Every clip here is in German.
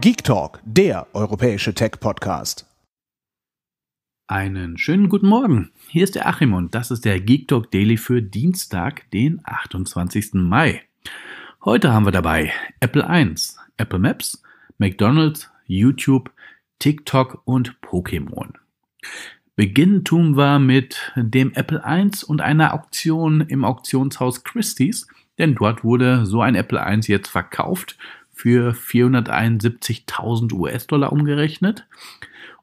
Geek Talk, der europäische Tech-Podcast. Einen schönen guten Morgen. Hier ist der Achim und das ist der Geek Talk Daily für Dienstag, den 28. Mai. Heute haben wir dabei Apple I, Apple Maps, McDonald's, YouTube, TikTok und Pokémon. Beginnen tun wir mit dem Apple I und einer Auktion im Auktionshaus Christie's, denn dort wurde so ein Apple I jetzt verkauft für 471.000 US-Dollar umgerechnet.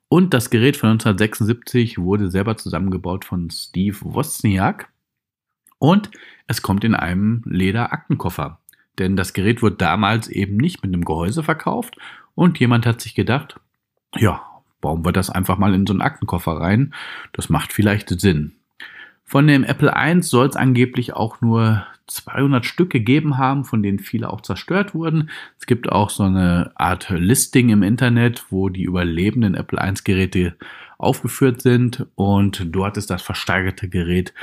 Und das Gerät von 1976 wurde selber zusammengebaut von Steve Wozniak. Und es kommt in einem Lederaktenkoffer. Denn das Gerät wurde damals eben nicht mit einem Gehäuse verkauft. Und jemand hat sich gedacht, ja, bauen wir das einfach mal in so einen Aktenkoffer rein. Das macht vielleicht Sinn. Von dem Apple I soll es angeblich auch nur 200 Stück gegeben haben, von denen viele auch zerstört wurden. Es gibt auch so eine Art Listing im Internet, wo die überlebenden Apple I Geräte aufgeführt sind und dort ist das versteigerte Gerät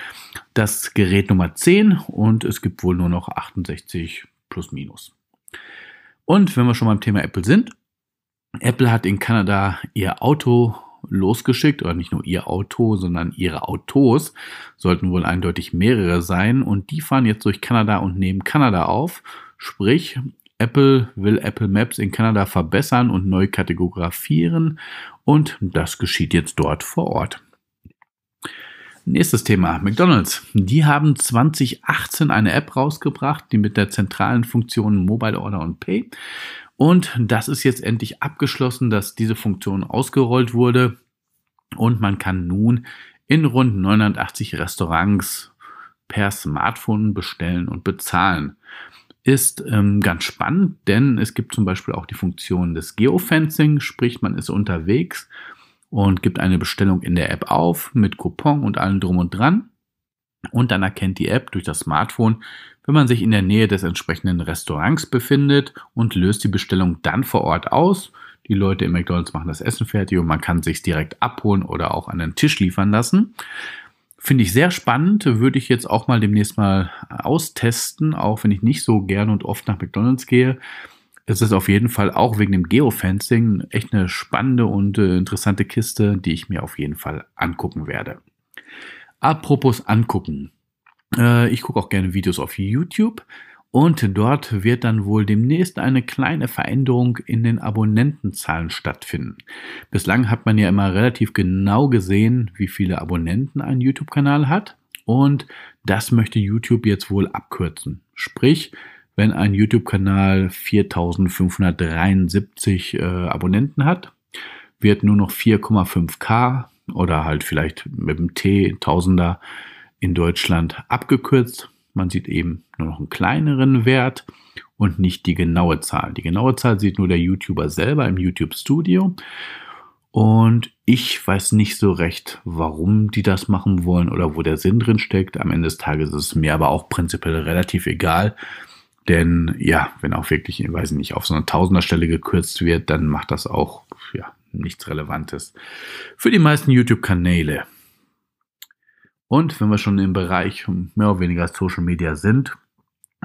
das Gerät Nummer 10 und es gibt wohl nur noch 68 plus minus. Und wenn wir schon beim Thema Apple sind, Apple hat in Kanada ihr Auto losgeschickt, oder nicht nur ihr Auto, sondern ihre Autos, sollten wohl eindeutig mehrere sein. Und die fahren jetzt durch Kanada und nehmen Kanada auf. Sprich, Apple will Apple Maps in Kanada verbessern und neu kategografieren Und das geschieht jetzt dort vor Ort. Nächstes Thema, McDonald's. Die haben 2018 eine App rausgebracht, die mit der zentralen Funktion Mobile Order und Pay und das ist jetzt endlich abgeschlossen, dass diese Funktion ausgerollt wurde. Und man kann nun in rund 89 Restaurants per Smartphone bestellen und bezahlen. Ist ähm, ganz spannend, denn es gibt zum Beispiel auch die Funktion des Geofencing, sprich man ist unterwegs und gibt eine Bestellung in der App auf mit Coupon und allem drum und dran. Und dann erkennt die App durch das Smartphone, wenn man sich in der Nähe des entsprechenden Restaurants befindet und löst die Bestellung dann vor Ort aus. Die Leute im McDonald's machen das Essen fertig und man kann sich direkt abholen oder auch an den Tisch liefern lassen. Finde ich sehr spannend, würde ich jetzt auch mal demnächst mal austesten, auch wenn ich nicht so gern und oft nach McDonald's gehe. Es ist auf jeden Fall auch wegen dem Geofencing echt eine spannende und äh, interessante Kiste, die ich mir auf jeden Fall angucken werde. Apropos angucken. Äh, ich gucke auch gerne Videos auf YouTube und dort wird dann wohl demnächst eine kleine Veränderung in den Abonnentenzahlen stattfinden. Bislang hat man ja immer relativ genau gesehen, wie viele Abonnenten ein YouTube-Kanal hat. Und das möchte YouTube jetzt wohl abkürzen. Sprich, wenn ein YouTube-Kanal 4573 äh, Abonnenten hat, wird nur noch 4,5k oder halt vielleicht mit dem T Tausender in Deutschland abgekürzt. Man sieht eben nur noch einen kleineren Wert und nicht die genaue Zahl. Die genaue Zahl sieht nur der YouTuber selber im YouTube Studio. Und ich weiß nicht so recht, warum die das machen wollen oder wo der Sinn drin steckt. Am Ende des Tages ist es mir aber auch prinzipiell relativ egal. Denn ja, wenn auch wirklich, ich weiß nicht, auf so einer Tausenderstelle gekürzt wird, dann macht das auch ja, nichts Relevantes für die meisten YouTube-Kanäle. Und wenn wir schon im Bereich mehr oder weniger Social Media sind,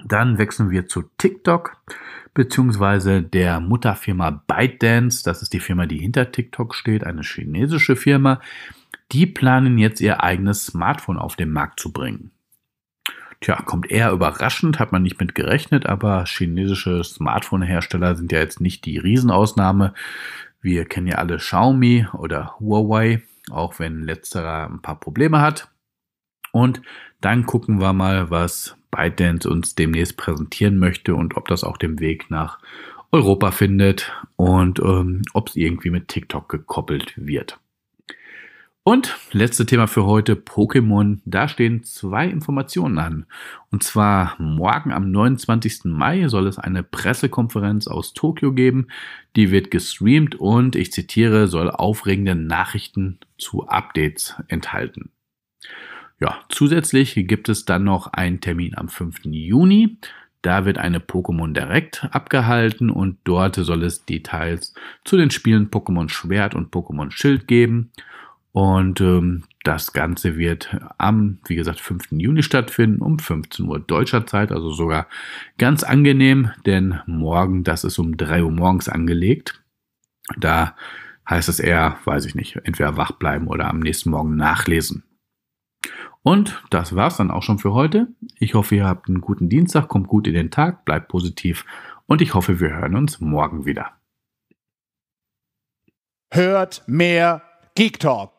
dann wechseln wir zu TikTok beziehungsweise der Mutterfirma ByteDance. Das ist die Firma, die hinter TikTok steht, eine chinesische Firma. Die planen jetzt ihr eigenes Smartphone auf den Markt zu bringen. Tja, kommt eher überraschend, hat man nicht mit gerechnet, aber chinesische Smartphone-Hersteller sind ja jetzt nicht die Riesenausnahme. Wir kennen ja alle Xiaomi oder Huawei, auch wenn letzterer ein paar Probleme hat. Und dann gucken wir mal, was ByteDance uns demnächst präsentieren möchte und ob das auch den Weg nach Europa findet und ähm, ob es irgendwie mit TikTok gekoppelt wird. Und letzte Thema für heute, Pokémon. Da stehen zwei Informationen an. Und zwar morgen am 29. Mai soll es eine Pressekonferenz aus Tokio geben. Die wird gestreamt und, ich zitiere, soll aufregende Nachrichten zu Updates enthalten. Ja, zusätzlich gibt es dann noch einen Termin am 5. Juni. Da wird eine Pokémon Direct abgehalten und dort soll es Details zu den Spielen Pokémon Schwert und Pokémon Schild geben. Und ähm, das Ganze wird am, wie gesagt, 5. Juni stattfinden, um 15 Uhr deutscher Zeit, also sogar ganz angenehm, denn morgen, das ist um 3 Uhr morgens angelegt. Da heißt es eher, weiß ich nicht, entweder wach bleiben oder am nächsten Morgen nachlesen. Und das war's dann auch schon für heute. Ich hoffe, ihr habt einen guten Dienstag, kommt gut in den Tag, bleibt positiv und ich hoffe, wir hören uns morgen wieder. Hört mehr Geek Talk.